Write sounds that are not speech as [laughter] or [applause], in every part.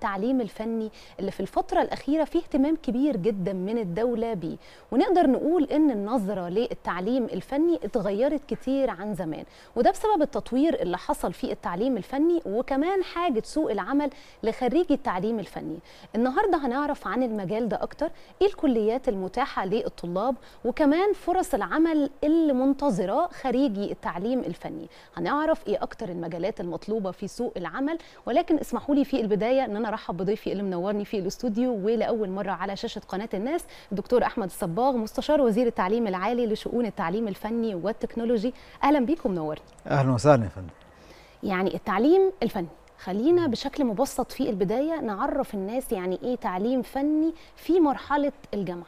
التعليم الفني اللي في الفترة الأخيرة فيه اهتمام كبير جدا من الدولة بيه ونقدر نقول إن النظرة للتعليم الفني اتغيرت كتير عن زمان وده بسبب التطوير اللي حصل في التعليم الفني وكمان حاجة سوق العمل لخريجي التعليم الفني النهاردة هنعرف عن المجال ده أكتر إيه الكليات المتاحة للطلاب وكمان فرص العمل اللي منتظرة خريجي التعليم الفني هنعرف إيه أكتر المجالات المطلوبة في سوق العمل ولكن اسمحوا لي في البداية إن أنا ارحب بضيفي اللي منورني في الاستوديو ولاول مره على شاشه قناه الناس الدكتور احمد الصباغ مستشار وزير التعليم العالي لشؤون التعليم الفني والتكنولوجي اهلا بيكم منورني اهلا وسهلا يا فندم يعني التعليم الفني خلينا بشكل مبسط في البدايه نعرف الناس يعني ايه تعليم فني في مرحله الجامعه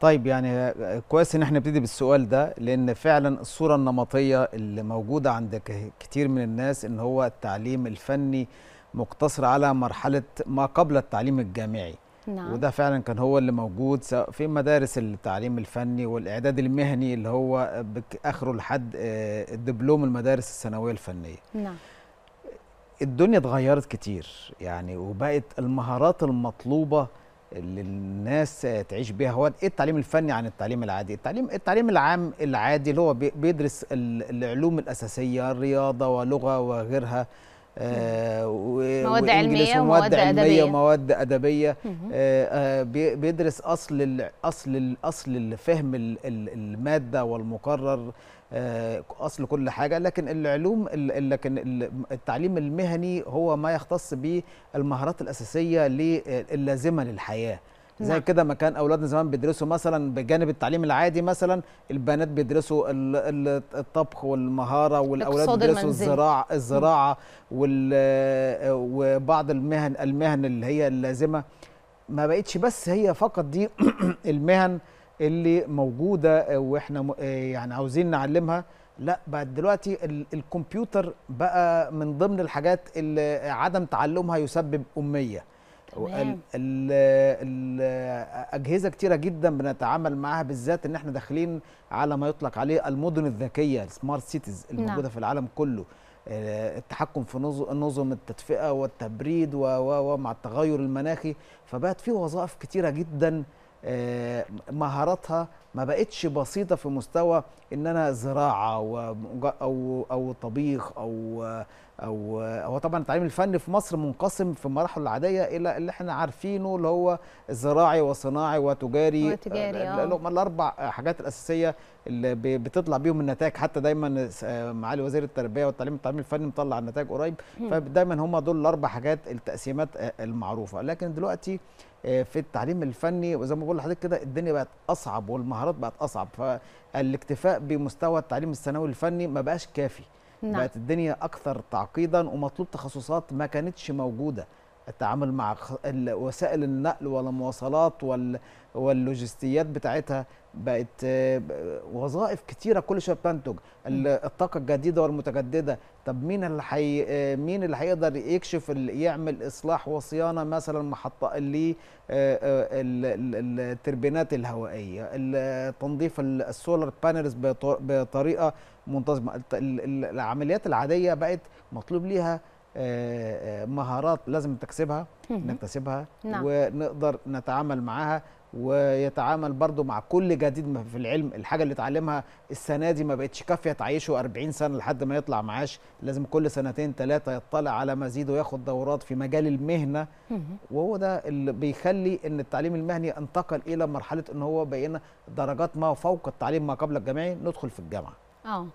طيب يعني كويس ان احنا نبتدي بالسؤال ده لان فعلا الصوره النمطيه اللي موجوده عند كتير من الناس ان هو التعليم الفني مقتصر على مرحلة ما قبل التعليم الجامعي نعم. وده فعلا كان هو اللي موجود في مدارس التعليم الفني والإعداد المهني اللي هو آخره لحد آه، الدبلوم المدارس الثانوية الفنية نعم. الدنيا اتغيرت كتير يعني وبقت المهارات المطلوبة اللي الناس تعيش بيها هو ايه التعليم الفني عن التعليم العادي التعليم التعليم العام العادي اللي هو بيدرس العلوم الاساسيه الرياضه ولغه وغيرها آه، مواد علميه ومواد علميه ومواد ادبيه آه، آه، بيدرس اصل اصل ال اصل فهم الماده والمقرر اصل كل حاجه لكن العلوم لكن التعليم المهني هو ما يختص بالمهارات الاساسيه اللازمه للحياه زي نعم. كده ما كان اولادنا زمان بيدرسوا مثلا بجانب التعليم العادي مثلا البنات بيدرسوا الطبخ والمهاره والاولاد بيدرسوا الزراعه الزراعه وبعض المهن المهن اللي هي اللازمه ما بقتش بس هي فقط دي [clears throat] المهن اللي موجوده واحنا يعني عاوزين نعلمها لا بعد دلوقتي الكمبيوتر بقى من ضمن الحاجات اللي عدم تعلمها يسبب اميه ال ال اجهزه كتيره جدا بنتعامل معاها بالذات ان احنا داخلين على ما يطلق عليه المدن الذكيه السمارت سيتيز الموجوده نعم. في العالم كله آه، التحكم في نظم التدفئه والتبريد ومع التغير المناخي فبقت في وظائف كتيره جدا آه، مهاراتها ما بقتش بسيطه في مستوى ان انا زراعه او او طبيخ او او هو طبعا التعليم الفني في مصر منقسم في المراحل العاديه الى اللي احنا عارفينه اللي هو الزراعي وصناعي وتجاري وتجاري هم آه. الاربع حاجات الاساسيه اللي بتطلع بيهم النتائج حتى دايما آه، معالي وزير التربيه والتعليم التعليم الفني مطلع النتائج قريب فدايما هم دول الاربع حاجات التقسيمات آه، المعروفه لكن دلوقتي في التعليم الفني وزي ما بقول لحضرتك كده الدنيا بقت اصعب والمهارات بقت اصعب فالاكتفاء بمستوى التعليم الثانوي الفني ما بقاش كافي نعم. بقت الدنيا اكثر تعقيدا ومطلوب تخصصات ما كانتش موجوده التعامل مع وسائل النقل والمواصلات واللوجستيات بتاعتها بقت آه، وظائف كتيره كل شويه بتنتج الطاقه الجديده والمتجدده طب مين اللي حي... آه، مين اللي هيقدر يكشف يعمل اصلاح وصيانه مثلا محطه للتربينات آه، الهوائيه تنظيف السولار بانلز بطريقه منتظمه العمليات العاديه بقت مطلوب ليها آه، آه، مهارات لازم تكسبها نكتسبها نعم. ونقدر نتعامل معاها ويتعامل برضو مع كل جديد في العلم الحاجة اللي اتعلمها السنة دي ما بقتش كافية تعيشه 40 سنة لحد ما يطلع معاش لازم كل سنتين ثلاثة يطلع على مزيد وياخد دورات في مجال المهنة وهو ده اللي بيخلي ان التعليم المهني انتقل الى مرحلة ان هو بقينا درجات ما فوق التعليم ما قبل الجامعي ندخل في الجامعة اه